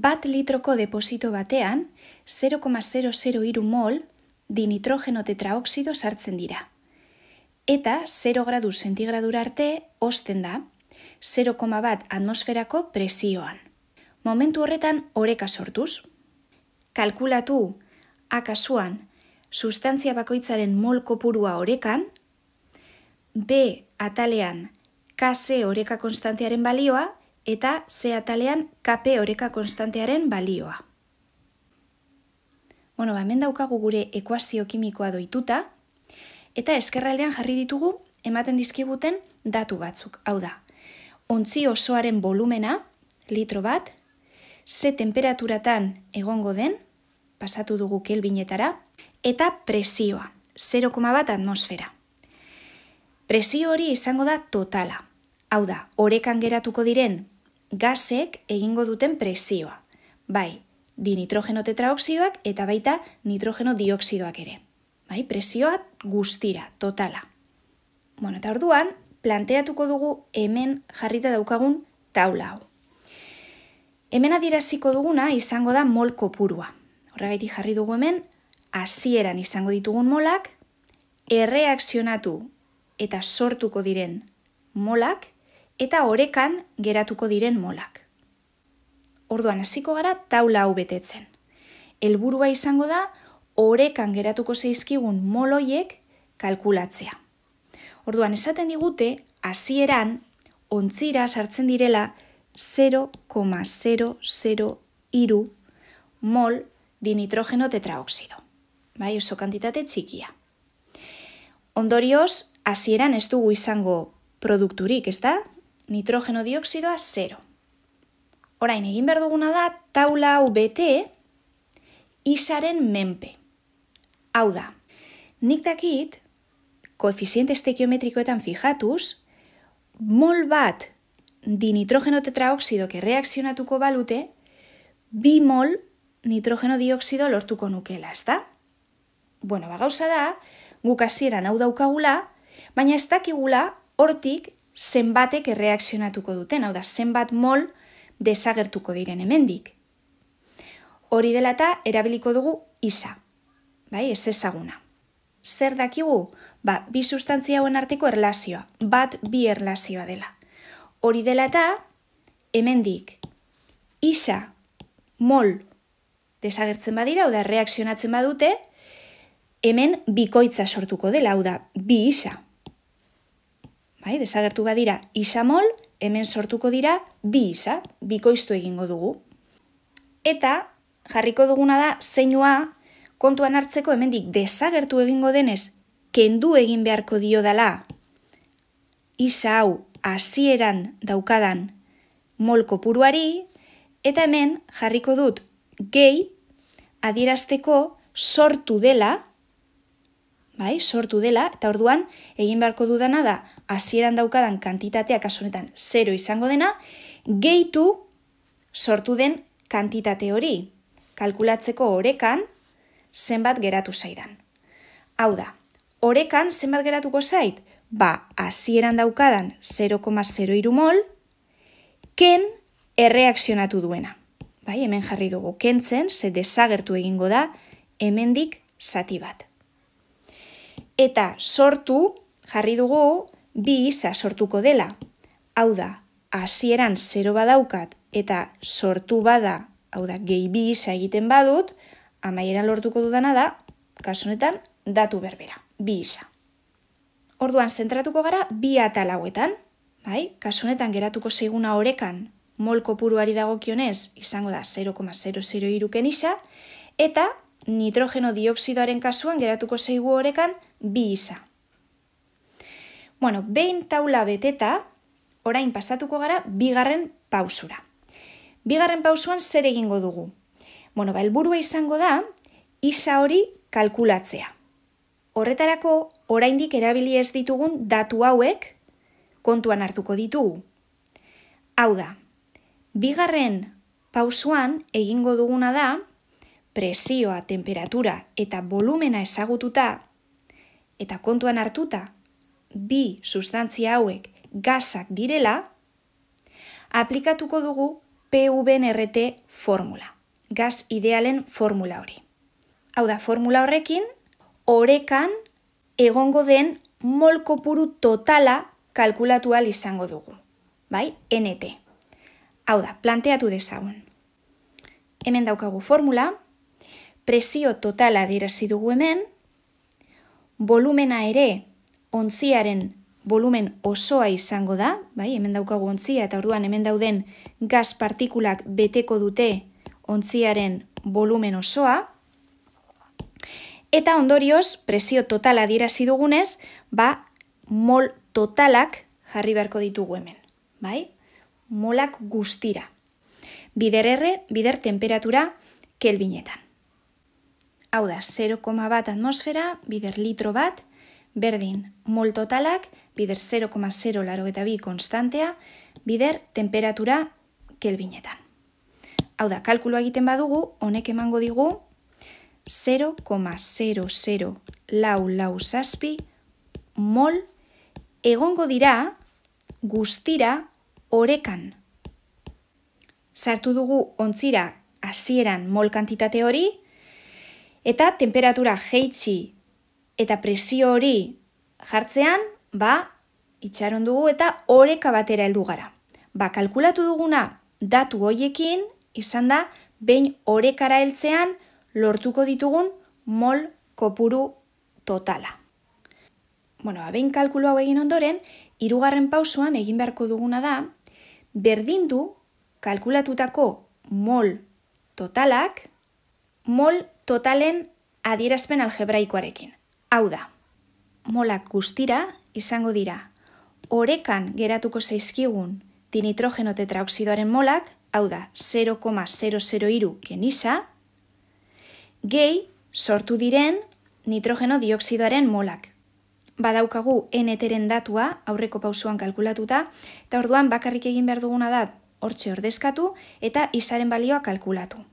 bat litroko deposito batean 0,00 iru mol dinitrogeno tetraoksido sartzen dira. Eta 0 gradu sentigradura arte osten da 0,1 atmosferako presioan. Momentu horretan oreka sortuz. Kalkulatu akasuan sustantzia bakoitzaren mol kopurua orekan, B atalean kase oreka konstantziaren balioa eta ze atalean KP oreka konstantearen balioa. Bueno, ba, hemen daukagu gure ekuazio kimikoa doituta, eta eskerraldean jarri ditugu ematen dizkiguten datu batzuk. Hau da, ontzi osoaren volumena, litro bat, ze temperaturatan egongo den, pasatu dugu kelbinetara, eta presioa, 0,1 atmosfera. Presio hori izango da totala. Hau da, orekan geratuko diren gazek egingo duten presioa. Bai, di nitrogeno tetraoksidoak eta baita nitrogeno dioksidoak ere. Bai, presioa guztira, totala. Bueno, eta orduan, planteatuko dugu hemen jarrita daukagun taula hau. Hemen adiraziko duguna izango da mol kopurua. Horregaiti jarri dugu hemen, hasieran izango ditugun molak, erreakzionatu eta sortuko diren molak, eta orekan geratuko diren molak. Orduan hasiko gara taula hau betetzen. Helburua izango da orekan geratuko zaizkigun moloiek kalkulatzea. Orduan esaten digute hasieran ontzira sartzen direla 0,003 mol di nitrogeno tetraoxido. Bai, oso kantitate txikia. Ondorioz, hasieran ez dugu izango produkturik, ez da? nitrogeno dioksidoa 0. Orain egin behar duguna da taula hau bete isaren menpe. Hau da, nik dakit, koefiziente estekiometrikoetan fijatuz, mol bat di nitrogeno tetraoksido que reakzionatuko balute, bi mol nitrogeno dioksido lortuko nukela, ez da? Bueno, bagauza da, guk hasieran hau daukagula, baina ez dakigula hortik zenbatek erreakzionatuko duten, hau da, zenbat mol desagertuko diren hemendik. Hori dela eta erabiliko dugu isa, bai, ez ezaguna. Zer dakigu? Ba, bi sustantzia hauen arteko erlazioa, bat bi erlazioa dela. Hori dela eta hemendik isa mol desagertzen badira, hau da, erreakzionatzen badute, Hemen bikoitza sortuko dela, hau da, bi isa, Bai, desagertu badira mol, hemen sortuko dira bi isa, bikoiztu egingo dugu. Eta jarriko duguna da zeinua kontuan hartzeko hemendik desagertu egingo denez kendu egin beharko dio dala. Isa hau hasieran daukadan mol kopuruari eta hemen jarriko dut gehi adierazteko sortu dela. Bai, sortu dela, eta orduan egin beharko dudana da hasieran daukadan kantitatea kasunetan 0 izango dena, gehitu sortu den kantitate hori, kalkulatzeko orekan zenbat geratu zaidan. Hau da, orekan zenbat geratuko zait? Ba, hasieran daukadan 0,0 mol, ken erreakzionatu duena. Bai, hemen jarri dugu kentzen, ze desagertu egingo da, hemendik zati bat. Eta sortu, jarri dugu, bi isa sortuko dela. Hau da, hasieran 0 badaukat eta sortu bada, hau da, gehi bi isa egiten badut, amaieran lortuko dudana da, kasunetan, datu berbera, bi isa. Orduan, zentratuko gara bi atalauetan, bai? kasunetan geratuko zeiguna horekan, mol kopuruari dagokionez, izango da 0,00 iruken isa, eta nitrogeno dioksidoaren kasuan geratuko zeigu horekan bi isa. Bueno, behin taula beteta, orain pasatuko gara, bigarren pausura. Bigarren pausuan zer egingo dugu? Bueno, ba, elburua izango da, isa hori kalkulatzea. Horretarako, oraindik erabili ez ditugun datu hauek kontuan hartuko ditugu. Hau da, bigarren pausuan egingo duguna da, presioa, temperatura eta volumena ezagututa, eta kontuan hartuta, bi sustantzia hauek gazak direla, aplikatuko dugu PVNRT formula, gaz idealen formula hori. Hau da, formula horrekin, orekan egongo den mol kopuru totala kalkulatu al izango dugu. Bai, NT. Hau da, planteatu dezagun. Hemen daukagu formula, presio totala direzi dugu hemen, volumena ere ontziaren volumen osoa izango da, bai, hemen daukagu ontzia, eta orduan hemen dauden gaz partikulak beteko dute ontziaren volumen osoa, eta ondorioz presio totala dira zidugunez, ba, mol totalak jarri beharko ditugu hemen, bai, molak guztira, bider erre, bider temperatura kelbinetan. Hau da, 0,1 atmosfera, bider litro bat, Berdin, mol totalak, bider 0,0 laro eta bi konstantea, bider temperatura kelbinetan. Hau da, kalkulua egiten badugu, honek emango digu, 0,00 lau lau zazpi mol egongo dira guztira orekan. Sartu dugu ontzira hasieran mol kantitate hori, eta temperatura jeitzi Eta presio hori jartzean, ba, itxaron dugu eta oreka batera heldu gara. Ba, kalkulatu duguna datu hoiekin izan da behin orekara heltzean lortuko ditugun mol kopuru totala. Bueno, ba, behin kalkulu hau egin ondoren, hirugarren pausuan egin beharko duguna da, berdindu kalkulatutako mol totalak mol totalen adierazpen algebraikoarekin. Hau da, molak guztira izango dira, orekan geratuko zaizkigun dinitrogeno tetraoksidoaren molak, hau da, 0,002 genisa, gehi sortu diren nitrogeno dioksidoaren molak. Badaukagu eneteren datua aurreko pausuan kalkulatuta, eta orduan bakarrik egin behar duguna da hortxe ordezkatu eta izaren balioa kalkulatu.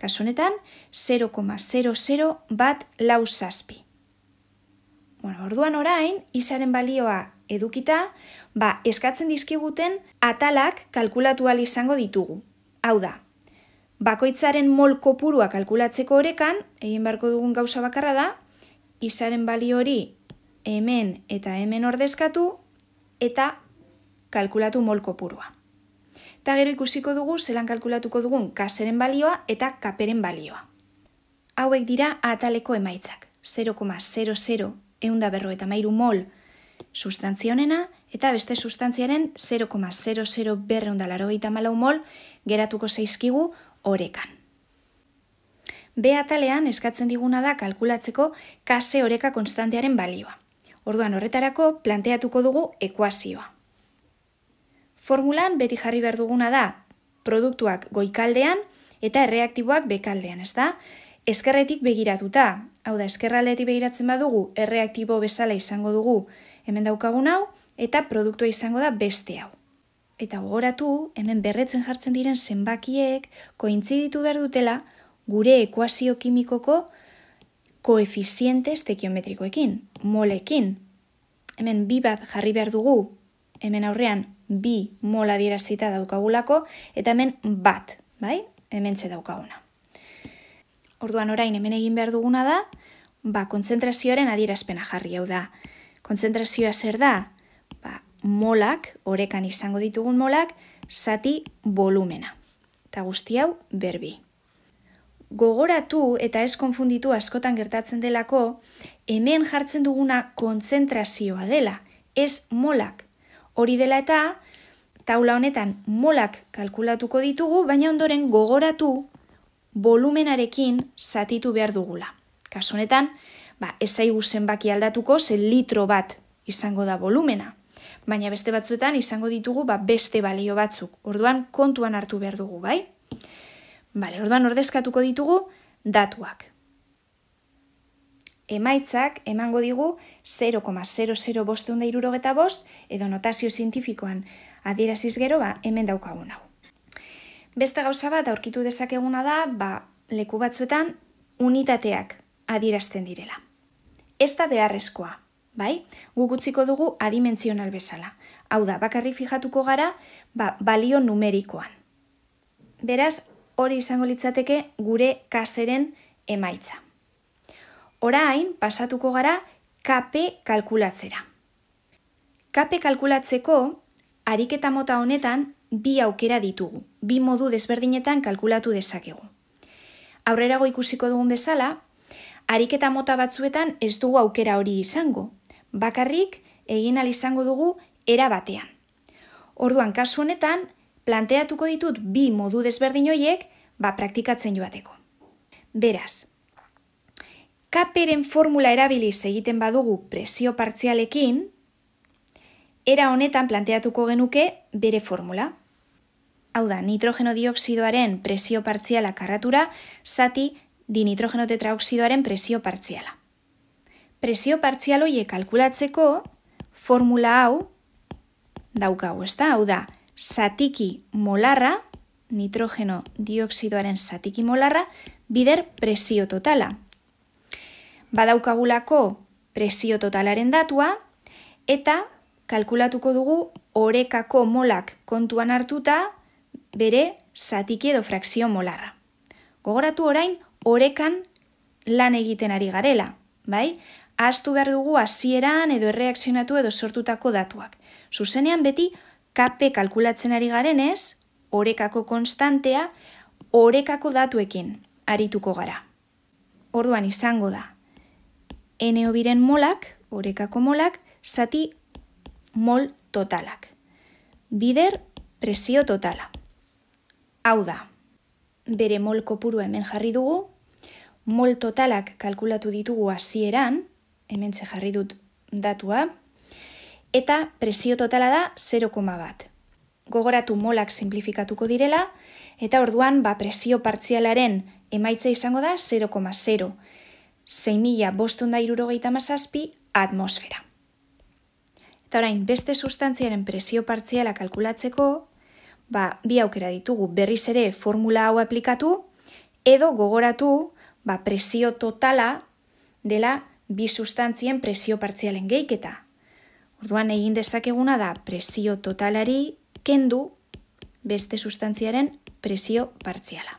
Kasunetan 0,00 bat lau zazpi. Bueno, orduan orain, izaren balioa edukita, ba, eskatzen dizkiguten atalak kalkulatu izango ditugu. Hau da, bakoitzaren mol kopurua kalkulatzeko horekan, egin beharko dugun gauza bakarra da, izaren balio hori hemen eta hemen ordezkatu, eta kalkulatu mol kopurua. Eta gero ikusiko dugu, zelan kalkulatuko dugun kaseren balioa eta kaperen balioa. Hauek dira ataleko emaitzak. 0,00 eunda berro eta mairu mol sustantzionena, eta beste sustantziaren 0,00 berreunda laro eta malau mol geratuko zeizkigu orekan. B atalean eskatzen diguna da kalkulatzeko kase oreka konstantearen balioa. Orduan horretarako planteatuko dugu ekuazioa. Formulan beti jarri behar duguna da produktuak goikaldean eta erreaktiboak bekaldean, ez da? Ezkerretik begiratuta, Hau da, eskerraldeti behiratzen badugu, erreaktibo bezala izango dugu hemen daukagun hau, eta produktua izango da beste hau. Eta gogoratu, hemen berretzen jartzen diren zenbakiek kointziditu behar dutela gure ekuazio kimikoko koefiziente estekiometrikoekin, molekin. Hemen bi bat jarri behar dugu, hemen aurrean bi mola dira zita daukagulako, eta hemen bat, bai? Hemen daukaguna. Orduan orain hemen egin behar duguna da, ba, kontzentrazioaren adierazpena jarri hau da. Kontzentrazioa zer da? Ba, molak, orekan izango ditugun molak, zati volumena. Eta guzti hau, berbi. Gogoratu eta ez konfunditu askotan gertatzen delako, hemen jartzen duguna kontzentrazioa dela, ez molak. Hori dela eta, taula honetan molak kalkulatuko ditugu, baina ondoren gogoratu volumenarekin zatitu behar dugula. Kasunetan, ba, ezaigu zenbaki aldatuko, ze litro bat izango da volumena. Baina beste batzuetan izango ditugu ba, beste balio batzuk. Orduan kontuan hartu behar dugu, bai? Bale, orduan ordezkatuko ditugu datuak. Emaitzak emango digu 0,00 bosteunda irurogeta bost, edo notazio zientifikoan adieraziz gero, ba, hemen daukagun hau. Beste gauza bat aurkitu dezakeguna da, ba, leku batzuetan unitateak adierazten direla. Ez da beharrezkoa, bai? Gugutziko dugu adimentzional bezala. Hau da, bakarri fijatuko gara, ba, balio numerikoan. Beraz, hori izango litzateke gure kaseren emaitza. Orain, pasatuko gara KP kalkulatzera. KP kalkulatzeko, ariketa mota honetan, bi aukera ditugu, bi modu desberdinetan kalkulatu dezakegu. Aurrerago ikusiko dugun bezala, ariketa mota batzuetan ez dugu aukera hori izango, bakarrik egin al izango dugu era batean. Orduan kasu honetan, planteatuko ditut bi modu desberdin hoiek ba praktikatzen joateko. Beraz, kaperen formula erabiliz egiten badugu presio partzialekin, era honetan planteatuko genuke bere formula hau da, nitrogeno dioksidoaren presio partziala karratura, zati dinitrogeno tetraoksidoaren presio partziala. Presio partzial kalkulatzeko formula hau daukagu, ez da? Hau da, zatiki molarra, nitrogeno dioksidoaren zatiki molarra, bider presio totala. Badaukagulako presio totalaren datua, eta kalkulatuko dugu orekako molak kontuan hartuta, bere zatik edo frakzio molarra. Gogoratu orain, orekan lan egiten ari garela, bai? Astu behar dugu hasieran edo erreakzionatu edo sortutako datuak. Zuzenean beti, KP kalkulatzen ari ez, orekako konstantea, orekako datuekin arituko gara. Orduan izango da, eneo biren molak, orekako molak, zati mol totalak. Bider presio totala. Hau da, bere mol kopuru hemen jarri dugu, mol totalak kalkulatu ditugu hasieran, hemen ze jarri dut datua, eta presio totala da 0,1 bat. Gogoratu molak simplifikatuko direla, eta orduan ba presio partzialaren emaitza izango da 0,0, 6.000 mazazpi atmosfera. Eta orain, beste sustantziaren presio partziala kalkulatzeko, ba, bi aukera ditugu berriz ere formula hau aplikatu, edo gogoratu ba, presio totala dela bi sustantzien presio partzialen geiketa. Orduan egin dezakeguna da presio totalari kendu beste sustantziaren presio partziala.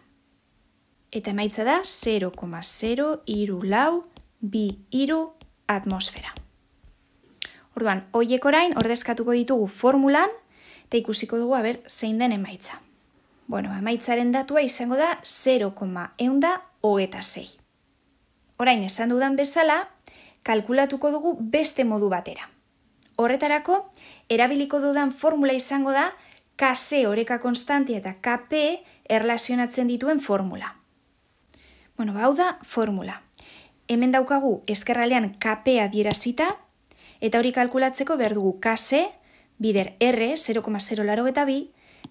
Eta emaitza da 0,0 lau bi iru atmosfera. Orduan, hoiek orain ordezkatuko ditugu formulan eta ikusiko dugu aber zein den emaitza. Bueno, emaitzaren datua izango da 0, eunda hogeta zei. Horain, esan dudan bezala, kalkulatuko dugu beste modu batera. Horretarako, erabiliko dudan formula izango da Kc oreka konstantia eta Kp erlazionatzen dituen formula. Bueno, bau ba, da formula. Hemen daukagu eskerralean Kp adierazita, eta hori kalkulatzeko berdugu Kc bider R 0,0 laro eta bi,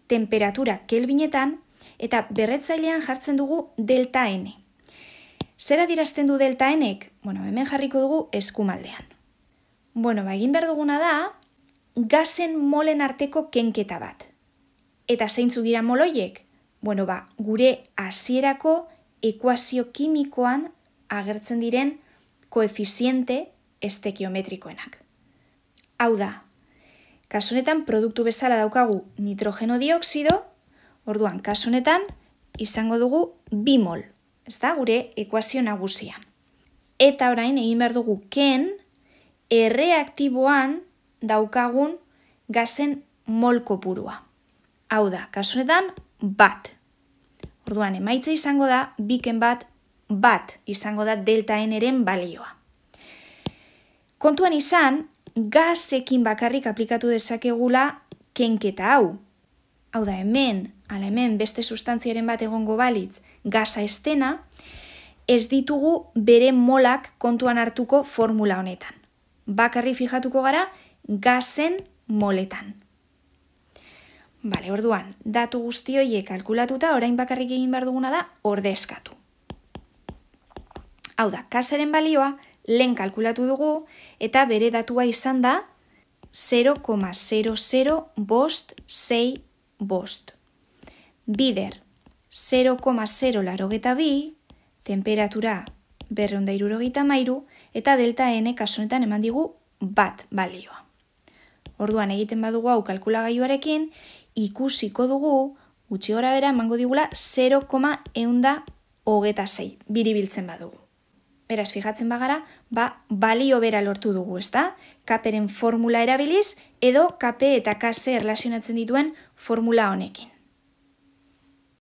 temperatura kelbinetan, eta berretzailean jartzen dugu delta N. Zer adirazten du delta n? Bueno, hemen jarriko dugu eskumaldean. Bueno, ba, egin behar duguna da, gazen molen arteko kenketa bat. Eta zeintzu dira moloiek? Bueno, ba, gure hasierako ekuazio kimikoan agertzen diren koefiziente estekiometrikoenak. Hau da, Kasunetan produktu bezala daukagu nitrogeno dioksido, orduan kasunetan izango dugu bimol, ez da, gure ekuazio nagusian. Eta orain egin behar dugu ken, erreaktiboan daukagun gazen mol kopurua. Hau da, kasunetan bat. Orduan, emaitza izango da, biken bat, bat izango da delta N-eren balioa. Kontuan izan, gazekin bakarrik aplikatu dezakegula kenketa hau. Hau da, hemen, ala hemen, beste sustantziaren bat egongo balitz, gaza estena, ez ditugu bere molak kontuan hartuko formula honetan. Bakarri fijatuko gara, gazen moletan. Bale, orduan, datu guzti horiek kalkulatuta, orain bakarrik egin behar duguna da, ordezkatu. Hau da, kasaren balioa, lehen kalkulatu dugu, eta bere datua izan da 0,00 bost, bost. Bider, 0,0 laro geta bi, temperatura berreunda iruro mairu, eta delta n kasunetan eman digu bat balioa. Orduan egiten badugu hau kalkulagaiuarekin, ikusiko dugu, gutxi horabera, emango digula 0,1 da hogeta zei, biribiltzen badugu. Beraz, fijatzen bagara, ba, balio bera lortu dugu, ez da? Kaperen formula erabiliz, edo kape eta kase erlasionatzen dituen formula honekin.